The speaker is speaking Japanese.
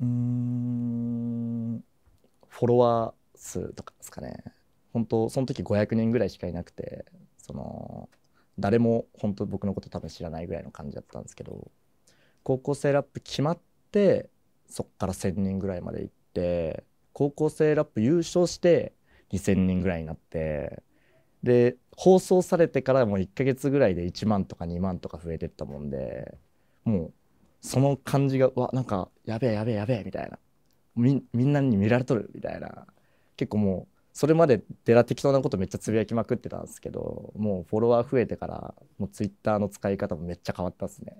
うんフォロワー数とかですかね本当その時500人ぐらいしかいなくてその誰も本当僕のこと多分知らないぐらいの感じだったんですけど高校生ラップ決まってそっから1,000人ぐらいまで行って高校生ラップ優勝して2,000人ぐらいになってで放送されてからもう1ヶ月ぐらいで1万とか2万とか増えてったもんでもうその感じがわなんかやべえやべえやべえみたいなみみんなに見られとるみたいな結構もうそれまでデラ適当なことめっちゃつぶやきまくってたんですけどもうフォロワー増えてからもうツイッターの使い方もめっちゃ変わったっすね。